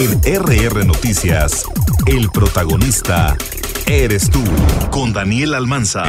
En RR Noticias, el protagonista eres tú, con Daniel Almanza.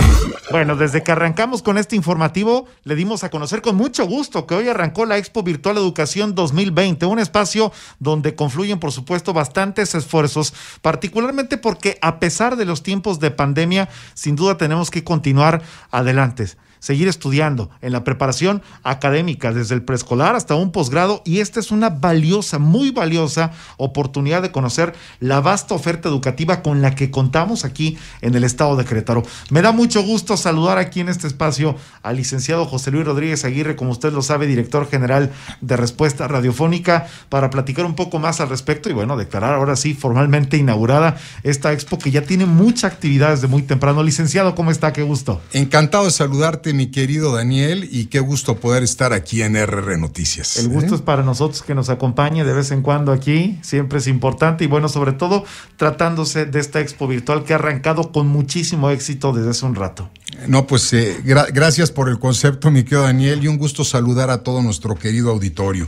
Bueno, desde que arrancamos con este informativo, le dimos a conocer con mucho gusto que hoy arrancó la Expo Virtual Educación 2020, un espacio donde confluyen, por supuesto, bastantes esfuerzos, particularmente porque a pesar de los tiempos de pandemia, sin duda tenemos que continuar adelante seguir estudiando en la preparación académica desde el preescolar hasta un posgrado y esta es una valiosa, muy valiosa oportunidad de conocer la vasta oferta educativa con la que contamos aquí en el estado de Querétaro. Me da mucho gusto saludar aquí en este espacio al licenciado José Luis Rodríguez Aguirre, como usted lo sabe, director general de Respuesta Radiofónica, para platicar un poco más al respecto y bueno, declarar ahora sí formalmente inaugurada esta expo que ya tiene mucha actividad desde muy temprano. Licenciado, ¿cómo está? Qué gusto. Encantado de saludarte mi querido Daniel, y qué gusto poder estar aquí en RR Noticias. El gusto ¿eh? es para nosotros que nos acompañe de vez en cuando aquí, siempre es importante y bueno, sobre todo tratándose de esta expo virtual que ha arrancado con muchísimo éxito desde hace un rato. No, pues eh, gracias por el concepto, mi querido Daniel, y un gusto saludar a todo nuestro querido auditorio.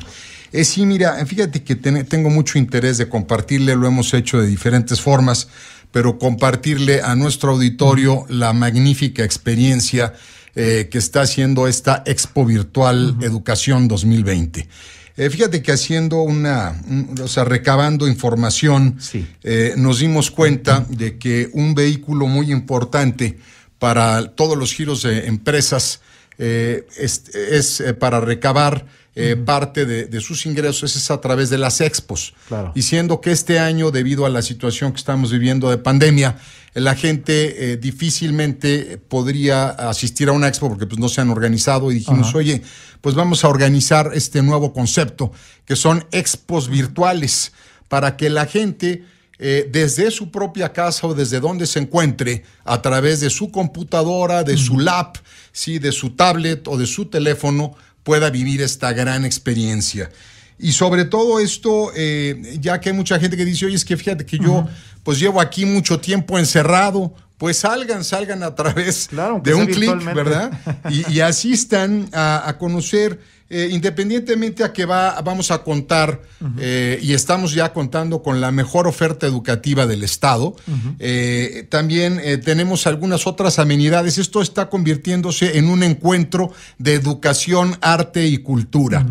Es eh, sí, mira, fíjate que tengo mucho interés de compartirle, lo hemos hecho de diferentes formas pero compartirle a nuestro auditorio la magnífica experiencia eh, que está haciendo esta Expo Virtual Educación 2020. Eh, fíjate que haciendo una, o sea, recabando información, sí. Eh, nos dimos cuenta de que un vehículo muy importante para todos los giros de empresas es para recabar eh, parte de, sus ingresos es a través de las expos. Claro. Y que este año, debido a la situación que estamos viviendo de pandemia, la gente eh, difícilmente podría asistir a una expo porque pues, no se han organizado y dijimos, oye, pues vamos a organizar este nuevo concepto, que son expos virtuales, para que la gente... Eh, desde su propia casa o desde donde se encuentre, a través de su computadora, de su lap, ¿sí? de su tablet o de su teléfono, pueda vivir esta gran experiencia. Y sobre todo esto, eh, ya que hay mucha gente que dice, oye, es que fíjate que yo pues llevo aquí mucho tiempo encerrado, pues salgan, salgan a través de un clic, ¿verdad? Y, asistan a conocer eh, independientemente a que va, vamos a contar eh, y estamos ya contando con la mejor oferta educativa del Estado, eh, también tenemos algunas otras amenidades. Esto está convirtiéndose en un encuentro de educación, arte y cultura.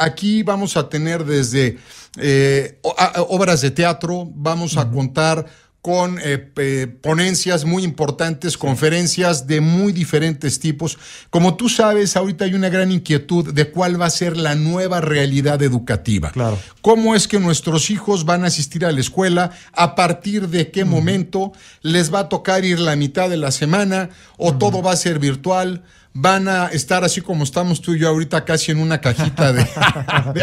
aquí vamos a tener desde obras de teatro, vamos a contar con eh, ponencias muy importantes, conferencias de muy diferentes tipos. Como tú sabes, ahorita hay una gran inquietud de cuál va a ser la nueva realidad educativa. Claro. ¿Cómo es que nuestros hijos van a asistir a la escuela? ¿A partir de qué momento les va a tocar ir la mitad de la semana o todo va a ser virtual? van a estar así como estamos tú y yo ahorita, casi en una cajita de,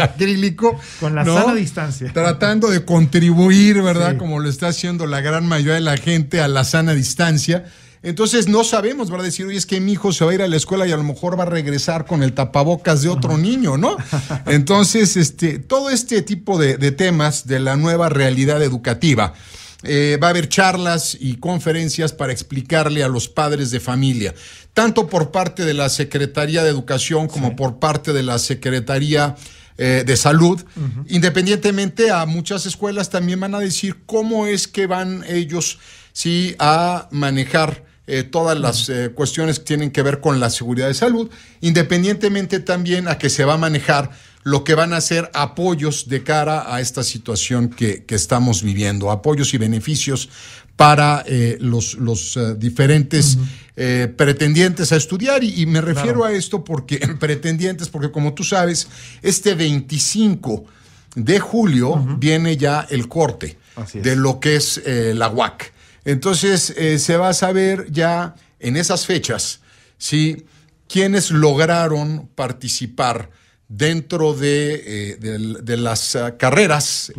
acrílico. Con la sana distancia. Tratando de contribuir, ¿verdad? Como lo está haciendo la gran mayoría de la gente a la sana distancia. Entonces no sabemos, ¿verdad? Decir, oye, es que mi hijo se va a ir a la escuela y a lo mejor va a regresar con el tapabocas de otro niño, ¿no? Entonces, este, todo este tipo de temas de la nueva realidad educativa eh, va a haber charlas y conferencias para explicarle a los padres de familia, tanto por parte de la Secretaría de Educación como por parte de la Secretaría eh, de Salud. Independientemente a muchas escuelas también van a decir cómo es que van ellos sí, a manejar eh, todas las cuestiones que tienen que ver con la seguridad de salud, independientemente también a que se va a manejar lo que van a ser apoyos de cara a esta situación que, estamos viviendo, apoyos y beneficios para eh, los, eh, diferentes eh, pretendientes a estudiar. Y, me refiero a esto porque pretendientes, porque como tú sabes, este 25 de julio viene ya el corte de lo que es la UAC. Entonces se va a saber ya en esas fechas, ¿sí? Quienes lograron participar dentro de, eh, las ah, carreras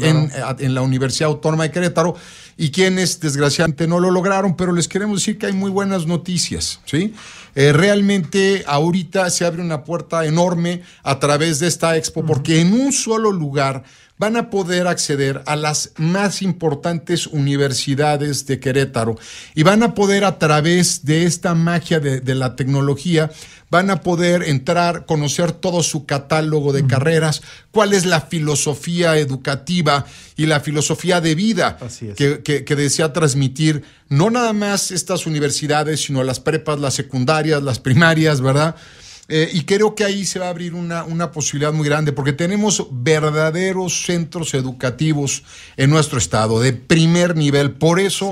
ah, en, la Universidad Autónoma de Querétaro y quienes desgraciadamente no lo lograron, pero les queremos decir que hay muy buenas noticias. ¿sí? Eh, realmente ahorita se abre una puerta enorme a través de esta expo porque en un solo lugar van a poder acceder a las más importantes universidades de Querétaro y van a poder a través de esta magia de, la tecnología, van a poder entrar, conocer todo su catálogo de carreras, cuál es la filosofía educativa y la filosofía de vida que, desea transmitir no nada más estas universidades, sino las prepas, las secundarias, las primarias, ¿verdad? Eh, y creo que ahí se va a abrir una, una posibilidad muy grande, porque tenemos verdaderos centros educativos en nuestro estado, de primer nivel. Por eso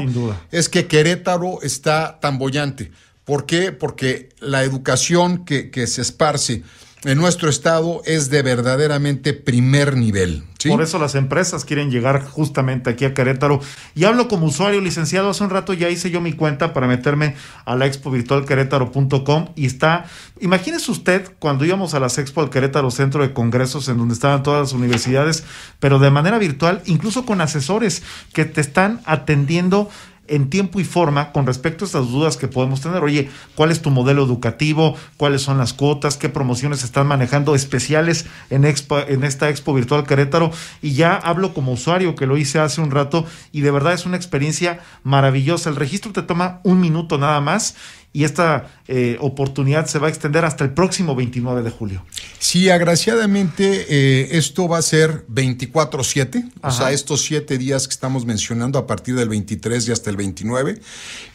es que Querétaro está tan bollante. ¿Por qué? Porque la educación que, que se esparce en nuestro estado es de verdaderamente primer nivel. Por eso las empresas quieren llegar justamente aquí a Querétaro. Y hablo como usuario, licenciado, hace un rato ya hice yo mi cuenta para meterme a la expo virtual querétaro.com y está, imagínese usted cuando íbamos a las expo al Querétaro Centro de Congresos en donde estaban todas las universidades, pero de manera virtual, incluso con asesores que te están atendiendo en tiempo y forma con respecto a estas dudas que podemos tener. Oye, ¿cuál es tu modelo educativo? ¿Cuáles son las cuotas? ¿Qué promociones están manejando especiales en, en esta Expo Virtual Querétaro? Y ya hablo como usuario que lo hice hace un rato y de verdad es una experiencia maravillosa. El registro te toma un minuto nada más y esta eh, oportunidad se va a extender hasta el próximo 29 de julio. Sí, agraciadamente eh, esto va a ser 24-7, o sea, estos siete días que estamos mencionando a partir del 23 y hasta el 29.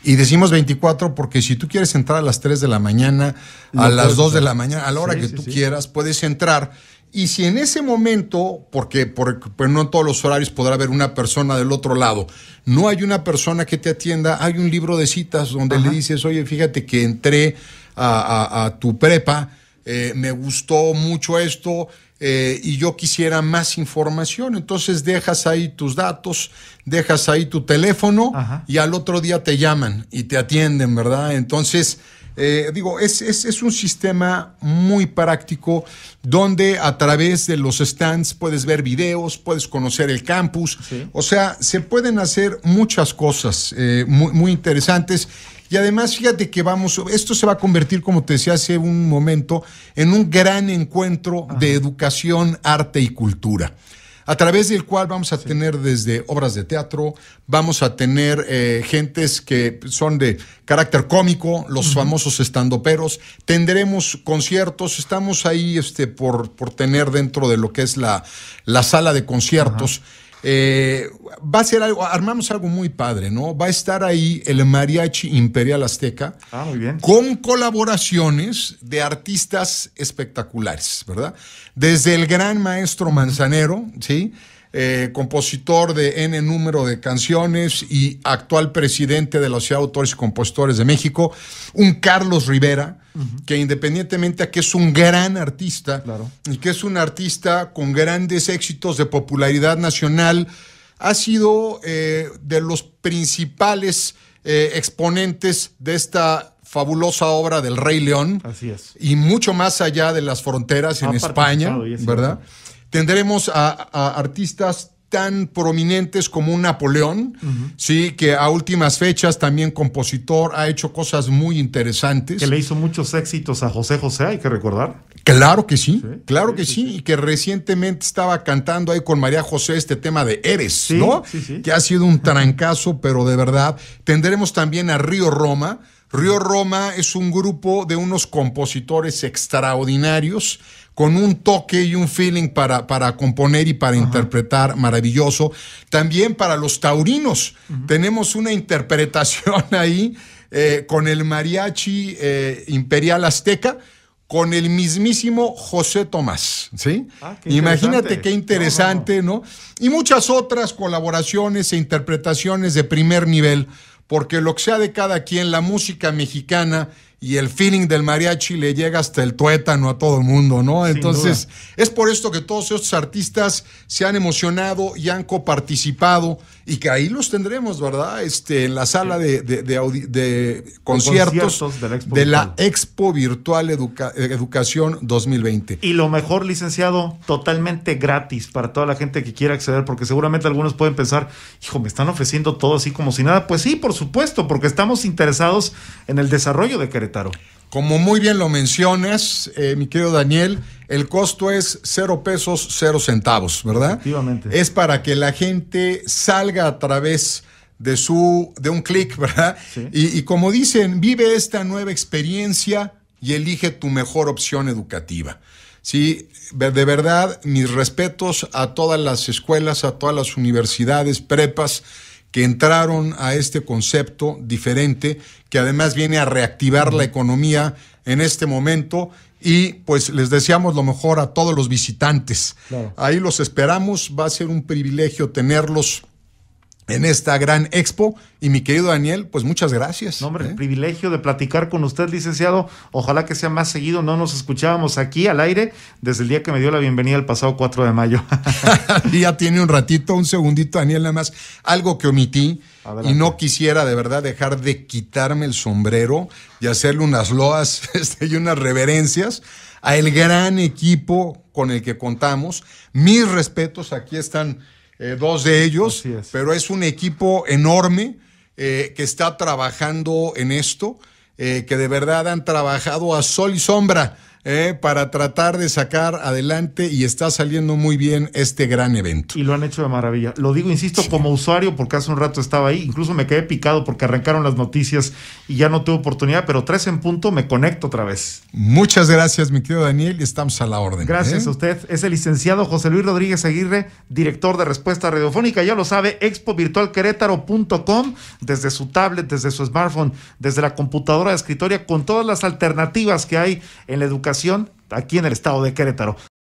Y decimos 24 porque si tú quieres entrar a las 3 de la mañana, a las 2 de la mañana, a la hora que tú quieras, puedes entrar y si en ese momento, porque, porque pues no en todos los horarios podrá haber una persona del otro lado, no hay una persona que te atienda, hay un libro de citas donde le dices, oye, fíjate que entré a, tu prepa, eh, me gustó mucho esto eh, y yo quisiera más información. Entonces dejas ahí tus datos, dejas ahí tu teléfono y al otro día te llaman y te atienden, ¿verdad? Entonces eh, digo, es, es, un sistema muy práctico donde a través de los stands puedes ver videos, puedes conocer el campus. O sea, se pueden hacer muchas cosas eh, muy, interesantes. Y además, fíjate que vamos, esto se va a convertir, como te decía hace un momento, en un gran encuentro de educación, arte y cultura a través del cual vamos a tener desde obras de teatro, vamos a tener eh, gentes que son de carácter cómico, los famosos estandoperos, tendremos conciertos, estamos ahí este, por, por tener dentro de lo que es la, la sala de conciertos. Eh, va a ser algo, armamos algo muy padre, ¿no? Va a estar ahí el Mariachi Imperial Azteca. Ah, con colaboraciones de artistas espectaculares, ¿verdad? Desde el gran maestro Manzanero, ¿sí? Eh, compositor de N número de canciones y actual presidente de la Sociedad de Autores y Compositores de México, un Carlos Rivera, que independientemente a que es un gran artista y que es un artista con grandes éxitos de popularidad nacional, ha sido eh, de los principales eh, exponentes de esta fabulosa obra del Rey León. Así es. Y mucho más allá de las fronteras en España, ¿verdad? Tendremos a, artistas tan prominentes como un Napoleón, sí, que a últimas fechas también compositor, ha hecho cosas muy interesantes. Que le hizo muchos éxitos a José José, hay que recordar. Claro que sí, claro que sí, y que recientemente estaba cantando ahí con María José este tema de Eres, ¿no? Que ha sido un trancazo, pero de verdad. Tendremos también a Río Roma, Río Roma es un grupo de unos compositores extraordinarios con un toque y un feeling para, para componer y para interpretar maravilloso. También para los taurinos tenemos una interpretación ahí eh, con el mariachi eh, imperial azteca con el mismísimo José Tomás, ¿sí? Ah, Imagínate qué interesante, ¿no? Y muchas otras colaboraciones e interpretaciones de primer nivel porque lo que sea de cada quien, la música mexicana y el feeling del mariachi le llega hasta el tuétano a todo el mundo, ¿no? Entonces, es por esto que todos estos artistas se han emocionado y han coparticipado y que ahí los tendremos, ¿verdad? Este, en la sala de, de, conciertos, de, la Expo Virtual Educación 2020. Y lo mejor, licenciado, totalmente gratis para toda la gente que quiera acceder, porque seguramente algunos pueden pensar, hijo, me están ofreciendo todo así como si nada. Pues sí, por supuesto, porque estamos interesados en el desarrollo de Querétaro. Como muy bien lo mencionas, eh, mi querido Daniel, el costo es cero pesos, cero centavos, ¿verdad? Efectivamente. Es para que la gente salga a través de su de un clic, ¿verdad? Sí. Y, y, como dicen, vive esta nueva experiencia y elige tu mejor opción educativa. Sí, de verdad, mis respetos a todas las escuelas, a todas las universidades, prepas que entraron a este concepto diferente, que además viene a reactivar la economía en este momento. Y pues les deseamos lo mejor a todos los visitantes. Ahí los esperamos, va a ser un privilegio tenerlos en esta gran expo. Y mi querido Daniel, pues muchas gracias. Nombre el ¿eh? privilegio de platicar con usted, licenciado. Ojalá que sea más seguido. No nos escuchábamos aquí al aire desde el día que me dio la bienvenida el pasado 4 de mayo. ya tiene un ratito, un segundito, Daniel, nada más. Algo que omití y no quisiera de verdad dejar de quitarme el sombrero y hacerle unas loas este, y unas reverencias a el gran equipo con el que contamos. Mis respetos, aquí están eh, dos de ellos, pero es un equipo enorme eh, que está trabajando en esto, eh, que de verdad han trabajado a sol y sombra eh, para tratar de sacar adelante y está saliendo muy bien este gran evento. Y lo han hecho de maravilla. Lo digo, insisto, como usuario, porque hace un rato estaba ahí, incluso me quedé picado porque arrancaron las noticias y ya no tuve oportunidad, pero tres en punto me conecto otra vez. Muchas gracias, mi querido Daniel, y estamos a la orden. ¿eh? Gracias a usted. Es el licenciado José Luis Rodríguez Aguirre, director de Respuesta Radiofónica, ya lo sabe, expovirtualquerétaro.com, desde su tablet, desde su smartphone, desde la computadora de escritorio, con todas las alternativas que hay en la educación aquí en el estado de Querétaro.